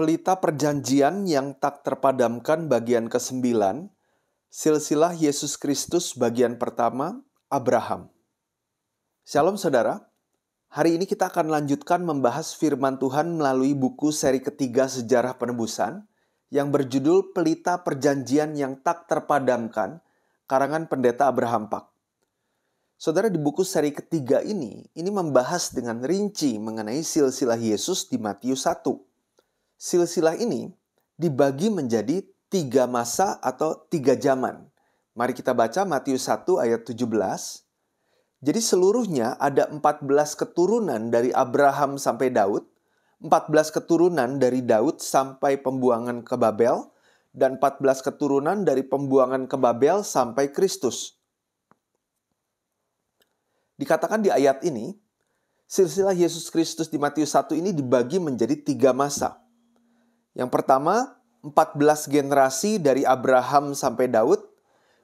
Pelita Perjanjian yang tak terpadamkan bagian ke-9, silsilah Yesus Kristus bagian pertama, Abraham. Shalom saudara, hari ini kita akan lanjutkan membahas firman Tuhan melalui buku seri ketiga Sejarah Penebusan yang berjudul Pelita Perjanjian yang tak terpadamkan, karangan pendeta Abraham Pak. Saudara di buku seri ketiga ini, ini membahas dengan rinci mengenai silsilah Yesus di Matius 1 silsilah ini dibagi menjadi tiga masa atau tiga zaman. Mari kita baca Matius 1 ayat 17. Jadi seluruhnya ada 14 keturunan dari Abraham sampai Daud, 14 keturunan dari Daud sampai pembuangan ke Babel, dan 14 keturunan dari pembuangan ke Babel sampai Kristus. Dikatakan di ayat ini, silsilah Yesus Kristus di Matius 1 ini dibagi menjadi tiga masa. Yang pertama, 14 generasi dari Abraham sampai Daud.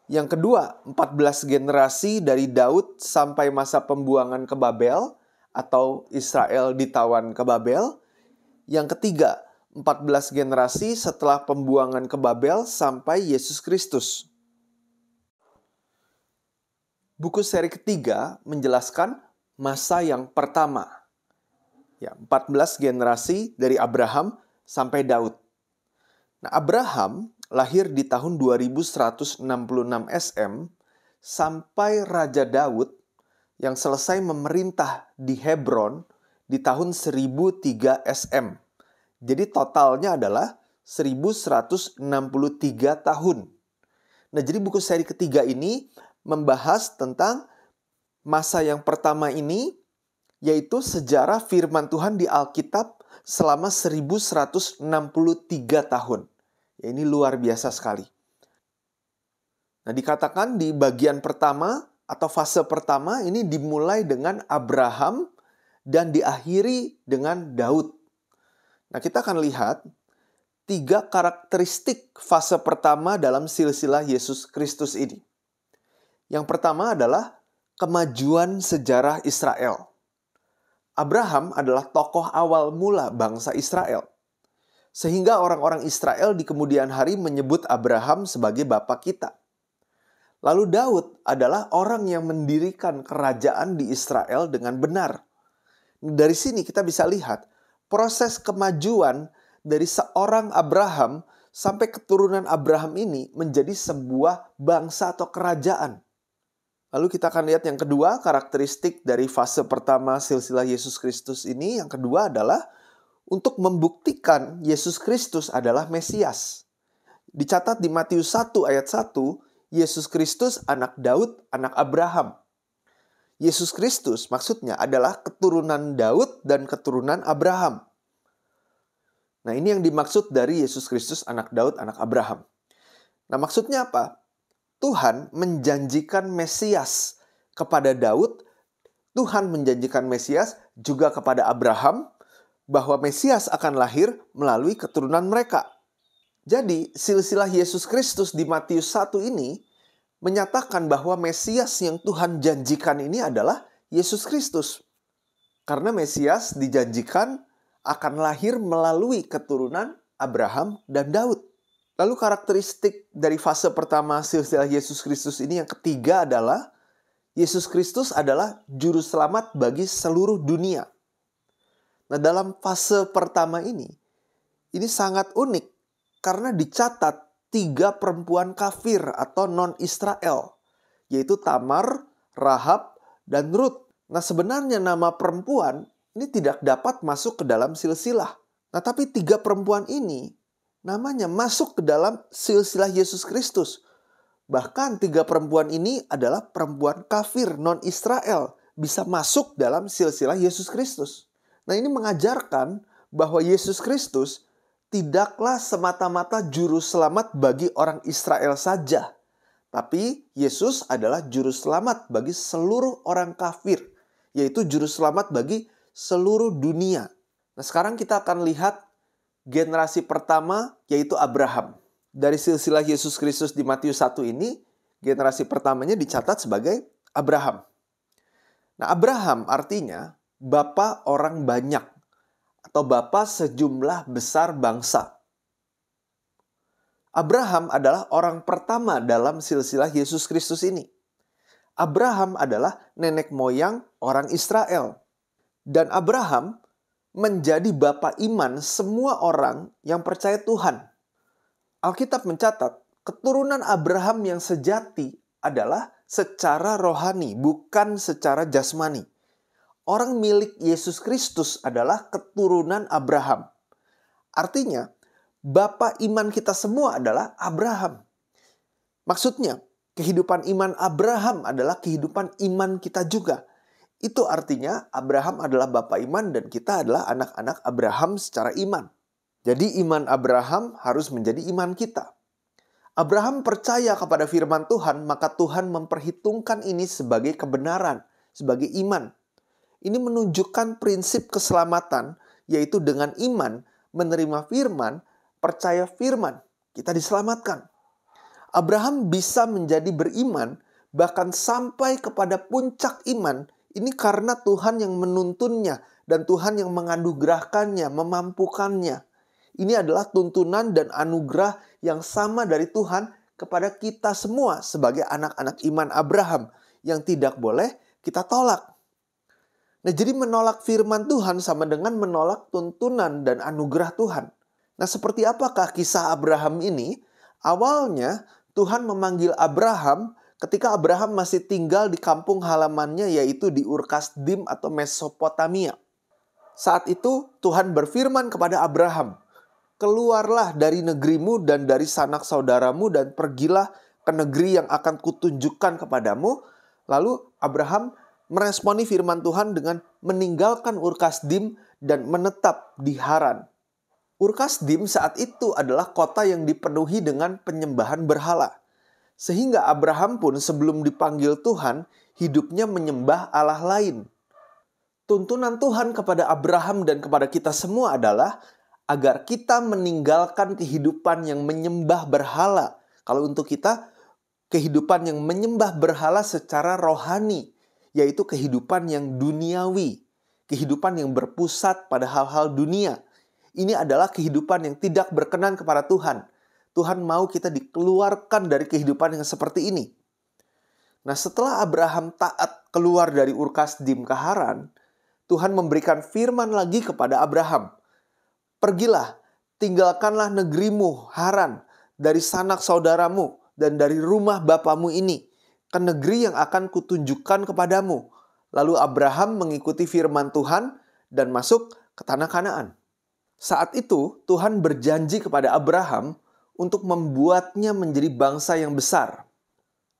Yang kedua, 14 generasi dari Daud sampai masa pembuangan ke Babel atau Israel ditawan ke Babel. Yang ketiga, 14 generasi setelah pembuangan ke Babel sampai Yesus Kristus. Buku seri ketiga menjelaskan masa yang pertama. Ya, 14 generasi dari Abraham sampai Daud. Nah, Abraham lahir di tahun 2166 SM sampai Raja Daud yang selesai memerintah di Hebron di tahun 1003 SM. Jadi totalnya adalah 1163 tahun. Nah, jadi buku seri ketiga ini membahas tentang masa yang pertama ini yaitu sejarah firman Tuhan di Alkitab selama 1163 tahun. Ya, ini luar biasa sekali. Nah, dikatakan di bagian pertama atau fase pertama ini dimulai dengan Abraham dan diakhiri dengan Daud. Nah, kita akan lihat tiga karakteristik fase pertama dalam silsilah Yesus Kristus ini. Yang pertama adalah kemajuan sejarah Israel. Abraham adalah tokoh awal mula bangsa Israel. Sehingga orang-orang Israel di kemudian hari menyebut Abraham sebagai bapak kita. Lalu Daud adalah orang yang mendirikan kerajaan di Israel dengan benar. Dari sini kita bisa lihat proses kemajuan dari seorang Abraham sampai keturunan Abraham ini menjadi sebuah bangsa atau kerajaan. Lalu kita akan lihat yang kedua, karakteristik dari fase pertama silsilah Yesus Kristus ini. Yang kedua adalah untuk membuktikan Yesus Kristus adalah Mesias. Dicatat di Matius 1 ayat 1, Yesus Kristus anak Daud, anak Abraham. Yesus Kristus maksudnya adalah keturunan Daud dan keturunan Abraham. Nah ini yang dimaksud dari Yesus Kristus anak Daud, anak Abraham. Nah maksudnya apa? Tuhan menjanjikan Mesias kepada Daud, Tuhan menjanjikan Mesias juga kepada Abraham bahwa Mesias akan lahir melalui keturunan mereka. Jadi, silsilah Yesus Kristus di Matius 1 ini menyatakan bahwa Mesias yang Tuhan janjikan ini adalah Yesus Kristus. Karena Mesias dijanjikan akan lahir melalui keturunan Abraham dan Daud. Lalu karakteristik dari fase pertama silsilah Yesus Kristus ini yang ketiga adalah Yesus Kristus adalah juru selamat bagi seluruh dunia. Nah, dalam fase pertama ini ini sangat unik karena dicatat tiga perempuan kafir atau non-Israel yaitu Tamar, Rahab, dan Ruth. Nah, sebenarnya nama perempuan ini tidak dapat masuk ke dalam silsilah. Nah, tapi tiga perempuan ini namanya masuk ke dalam silsilah Yesus Kristus. Bahkan tiga perempuan ini adalah perempuan kafir, non-Israel, bisa masuk dalam silsilah Yesus Kristus. Nah ini mengajarkan bahwa Yesus Kristus tidaklah semata-mata juru selamat bagi orang Israel saja. Tapi Yesus adalah juru selamat bagi seluruh orang kafir, yaitu juru selamat bagi seluruh dunia. Nah sekarang kita akan lihat generasi pertama yaitu Abraham. Dari silsilah Yesus Kristus di Matius 1 ini, generasi pertamanya dicatat sebagai Abraham. Nah, Abraham artinya bapa orang banyak atau bapa sejumlah besar bangsa. Abraham adalah orang pertama dalam silsilah Yesus Kristus ini. Abraham adalah nenek moyang orang Israel. Dan Abraham menjadi bapak iman semua orang yang percaya Tuhan. Alkitab mencatat, keturunan Abraham yang sejati adalah secara rohani, bukan secara jasmani. Orang milik Yesus Kristus adalah keturunan Abraham. Artinya, bapak iman kita semua adalah Abraham. Maksudnya, kehidupan iman Abraham adalah kehidupan iman kita juga itu artinya Abraham adalah bapak iman dan kita adalah anak-anak Abraham secara iman. Jadi iman Abraham harus menjadi iman kita. Abraham percaya kepada firman Tuhan, maka Tuhan memperhitungkan ini sebagai kebenaran, sebagai iman. Ini menunjukkan prinsip keselamatan, yaitu dengan iman menerima firman, percaya firman, kita diselamatkan. Abraham bisa menjadi beriman, bahkan sampai kepada puncak iman ini karena Tuhan yang menuntunnya dan Tuhan yang menganugerahkannya, memampukannya. Ini adalah tuntunan dan anugerah yang sama dari Tuhan kepada kita semua sebagai anak-anak iman Abraham yang tidak boleh kita tolak. Nah, jadi menolak firman Tuhan sama dengan menolak tuntunan dan anugerah Tuhan. Nah, seperti apakah kisah Abraham ini? Awalnya Tuhan memanggil Abraham ketika Abraham masih tinggal di kampung halamannya yaitu di Urkasdim atau Mesopotamia. Saat itu Tuhan berfirman kepada Abraham, "Keluarlah dari negerimu dan dari sanak saudaramu dan pergilah ke negeri yang akan kutunjukkan kepadamu." Lalu Abraham meresponi firman Tuhan dengan meninggalkan Urkasdim dan menetap di Haran. Urkasdim saat itu adalah kota yang dipenuhi dengan penyembahan berhala. Sehingga Abraham pun sebelum dipanggil Tuhan, hidupnya menyembah Allah lain. Tuntunan Tuhan kepada Abraham dan kepada kita semua adalah agar kita meninggalkan kehidupan yang menyembah berhala. Kalau untuk kita, kehidupan yang menyembah berhala secara rohani, yaitu kehidupan yang duniawi, kehidupan yang berpusat pada hal-hal dunia. Ini adalah kehidupan yang tidak berkenan kepada Tuhan Tuhan mau kita dikeluarkan dari kehidupan yang seperti ini. Nah, setelah Abraham taat keluar dari Urkas Dim Kaharan, Tuhan memberikan firman lagi kepada Abraham. Pergilah, tinggalkanlah negerimu Haran dari sanak saudaramu dan dari rumah bapamu ini ke negeri yang akan kutunjukkan kepadamu. Lalu Abraham mengikuti firman Tuhan dan masuk ke tanah Kanaan. Saat itu Tuhan berjanji kepada Abraham untuk membuatnya menjadi bangsa yang besar.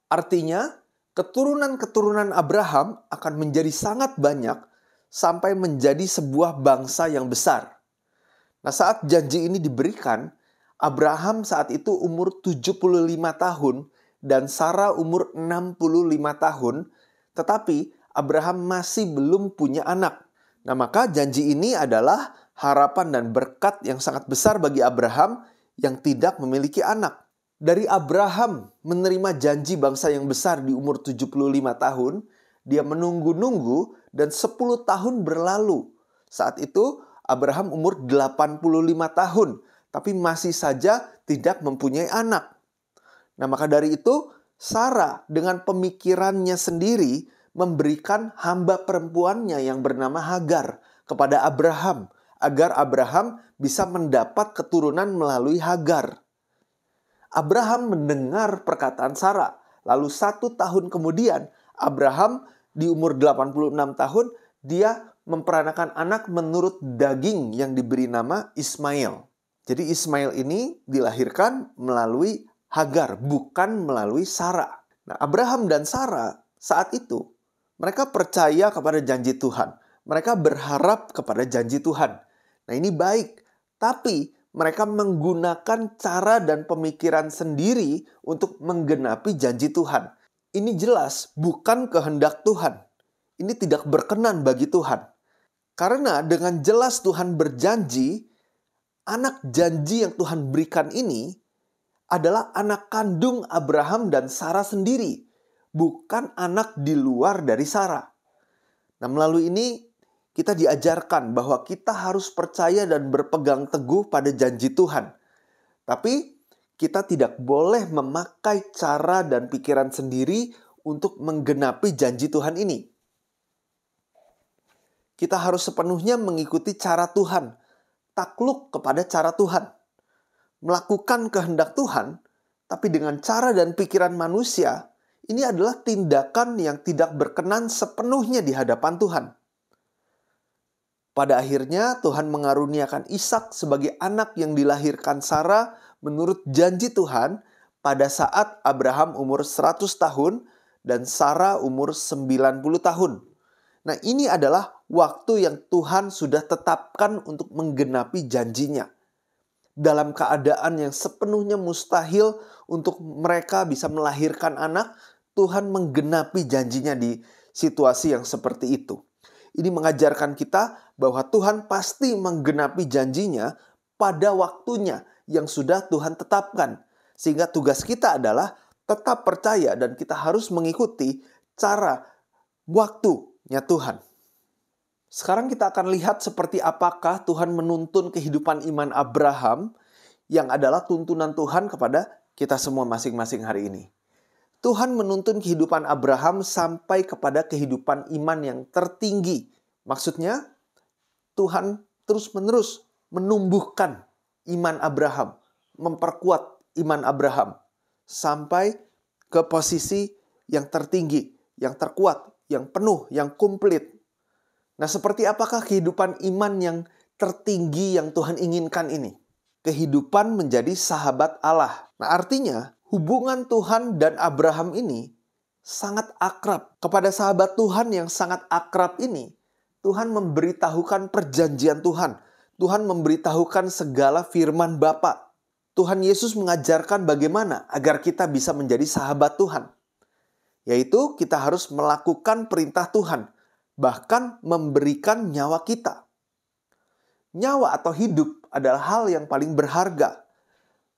Artinya, keturunan-keturunan Abraham akan menjadi sangat banyak sampai menjadi sebuah bangsa yang besar. Nah, saat janji ini diberikan, Abraham saat itu umur 75 tahun dan Sarah umur 65 tahun, tetapi Abraham masih belum punya anak. Nah, maka janji ini adalah harapan dan berkat yang sangat besar bagi Abraham yang tidak memiliki anak. Dari Abraham menerima janji bangsa yang besar di umur 75 tahun, dia menunggu-nunggu dan 10 tahun berlalu. Saat itu Abraham umur 85 tahun, tapi masih saja tidak mempunyai anak. Nah, maka dari itu Sarah dengan pemikirannya sendiri memberikan hamba perempuannya yang bernama Hagar kepada Abraham agar Abraham bisa mendapat keturunan melalui Hagar. Abraham mendengar perkataan Sarah, lalu satu tahun kemudian Abraham di umur 86 tahun dia memperanakan anak menurut daging yang diberi nama Ismail. Jadi Ismail ini dilahirkan melalui Hagar, bukan melalui Sarah. Nah, Abraham dan Sarah saat itu mereka percaya kepada janji Tuhan. Mereka berharap kepada janji Tuhan. Nah ini baik, tapi mereka menggunakan cara dan pemikiran sendiri untuk menggenapi janji Tuhan. Ini jelas bukan kehendak Tuhan. Ini tidak berkenan bagi Tuhan. Karena dengan jelas Tuhan berjanji, anak janji yang Tuhan berikan ini adalah anak kandung Abraham dan Sarah sendiri, bukan anak di luar dari Sarah. Nah, melalui ini kita diajarkan bahwa kita harus percaya dan berpegang teguh pada janji Tuhan. Tapi kita tidak boleh memakai cara dan pikiran sendiri untuk menggenapi janji Tuhan ini. Kita harus sepenuhnya mengikuti cara Tuhan, takluk kepada cara Tuhan, melakukan kehendak Tuhan, tapi dengan cara dan pikiran manusia. Ini adalah tindakan yang tidak berkenan sepenuhnya di hadapan Tuhan pada akhirnya Tuhan mengaruniakan Ishak sebagai anak yang dilahirkan Sarah menurut janji Tuhan pada saat Abraham umur 100 tahun dan Sarah umur 90 tahun. Nah, ini adalah waktu yang Tuhan sudah tetapkan untuk menggenapi janjinya. Dalam keadaan yang sepenuhnya mustahil untuk mereka bisa melahirkan anak, Tuhan menggenapi janjinya di situasi yang seperti itu. Ini mengajarkan kita bahwa Tuhan pasti menggenapi janjinya pada waktunya yang sudah Tuhan tetapkan. Sehingga tugas kita adalah tetap percaya dan kita harus mengikuti cara waktunya Tuhan. Sekarang kita akan lihat seperti apakah Tuhan menuntun kehidupan iman Abraham yang adalah tuntunan Tuhan kepada kita semua masing-masing hari ini. Tuhan menuntun kehidupan Abraham sampai kepada kehidupan iman yang tertinggi. Maksudnya, Tuhan terus-menerus menumbuhkan iman Abraham, memperkuat iman Abraham sampai ke posisi yang tertinggi, yang terkuat, yang penuh, yang komplit. Nah, seperti apakah kehidupan iman yang tertinggi yang Tuhan inginkan ini? Kehidupan menjadi sahabat Allah. Nah, artinya hubungan Tuhan dan Abraham ini sangat akrab. Kepada sahabat Tuhan yang sangat akrab ini, Tuhan memberitahukan perjanjian Tuhan. Tuhan memberitahukan segala firman Bapa. Tuhan Yesus mengajarkan bagaimana agar kita bisa menjadi sahabat Tuhan. Yaitu kita harus melakukan perintah Tuhan, bahkan memberikan nyawa kita. Nyawa atau hidup adalah hal yang paling berharga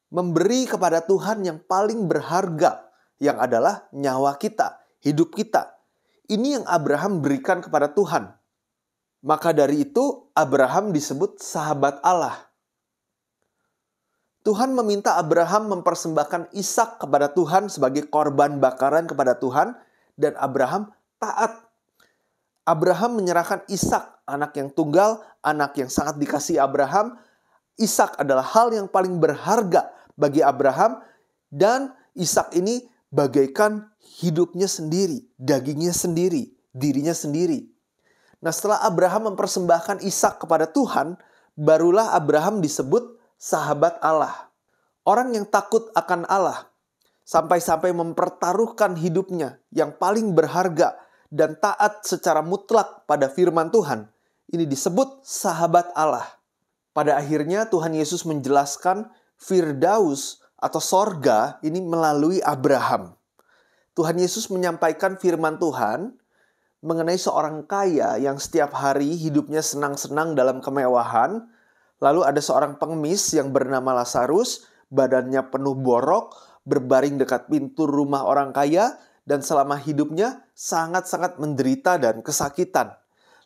memberi kepada Tuhan yang paling berharga, yang adalah nyawa kita, hidup kita. Ini yang Abraham berikan kepada Tuhan. Maka dari itu, Abraham disebut sahabat Allah. Tuhan meminta Abraham mempersembahkan Ishak kepada Tuhan sebagai korban bakaran kepada Tuhan, dan Abraham taat. Abraham menyerahkan Ishak, anak yang tunggal, anak yang sangat dikasih Abraham, Ishak adalah hal yang paling berharga bagi Abraham dan Ishak ini bagaikan hidupnya sendiri, dagingnya sendiri, dirinya sendiri. Nah, setelah Abraham mempersembahkan Ishak kepada Tuhan, barulah Abraham disebut sahabat Allah. Orang yang takut akan Allah sampai-sampai mempertaruhkan hidupnya yang paling berharga dan taat secara mutlak pada firman Tuhan. Ini disebut sahabat Allah. Pada akhirnya Tuhan Yesus menjelaskan Firdaus atau sorga ini melalui Abraham. Tuhan Yesus menyampaikan firman Tuhan mengenai seorang kaya yang setiap hari hidupnya senang-senang dalam kemewahan. Lalu ada seorang pengemis yang bernama Lazarus, badannya penuh borok, berbaring dekat pintu rumah orang kaya, dan selama hidupnya sangat-sangat menderita dan kesakitan.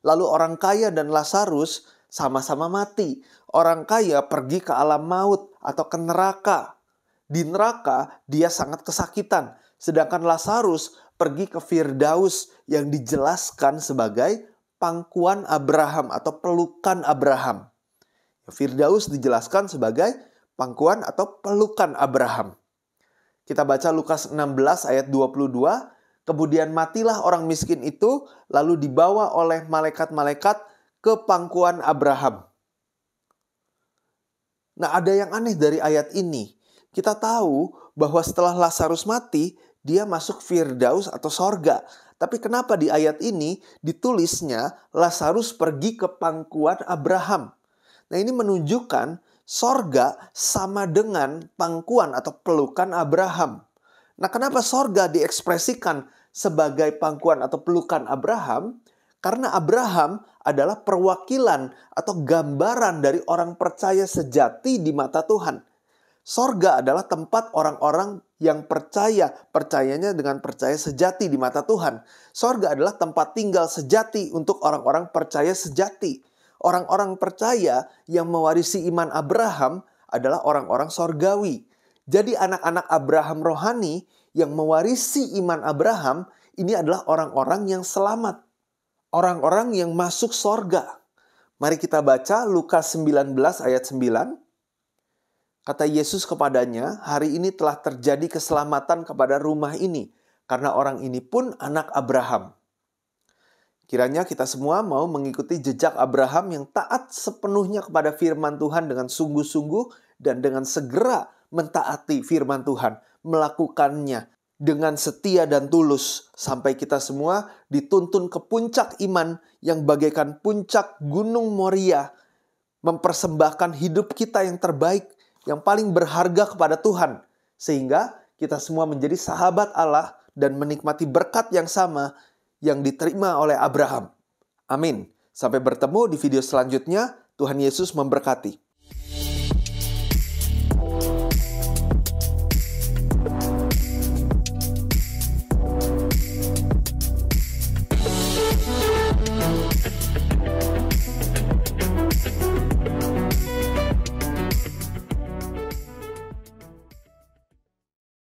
Lalu orang kaya dan Lazarus sama-sama mati. Orang kaya pergi ke alam maut atau ke neraka. Di neraka dia sangat kesakitan, sedangkan Lazarus pergi ke Firdaus yang dijelaskan sebagai pangkuan Abraham atau pelukan Abraham. Firdaus dijelaskan sebagai pangkuan atau pelukan Abraham. Kita baca Lukas 16 ayat 22, kemudian matilah orang miskin itu lalu dibawa oleh malaikat-malaikat ke pangkuan Abraham. Nah, ada yang aneh dari ayat ini. Kita tahu bahwa setelah Lazarus mati, dia masuk Firdaus atau sorga. Tapi kenapa di ayat ini ditulisnya Lazarus pergi ke pangkuan Abraham? Nah ini menunjukkan sorga sama dengan pangkuan atau pelukan Abraham. Nah kenapa sorga diekspresikan sebagai pangkuan atau pelukan Abraham? Karena Abraham adalah perwakilan atau gambaran dari orang percaya sejati di mata Tuhan. Sorga adalah tempat orang-orang yang percaya, percayanya dengan percaya sejati di mata Tuhan. Sorga adalah tempat tinggal sejati untuk orang-orang percaya sejati. Orang-orang percaya yang mewarisi iman Abraham adalah orang-orang sorgawi. Jadi anak-anak Abraham rohani yang mewarisi iman Abraham ini adalah orang-orang yang selamat orang-orang yang masuk sorga. Mari kita baca Lukas 19 ayat 9. Kata Yesus kepadanya, hari ini telah terjadi keselamatan kepada rumah ini, karena orang ini pun anak Abraham. Kiranya kita semua mau mengikuti jejak Abraham yang taat sepenuhnya kepada firman Tuhan dengan sungguh-sungguh dan dengan segera mentaati firman Tuhan, melakukannya dengan setia dan tulus sampai kita semua dituntun ke puncak iman yang bagaikan puncak gunung Moria mempersembahkan hidup kita yang terbaik yang paling berharga kepada Tuhan sehingga kita semua menjadi sahabat Allah dan menikmati berkat yang sama yang diterima oleh Abraham. Amin. Sampai bertemu di video selanjutnya. Tuhan Yesus memberkati.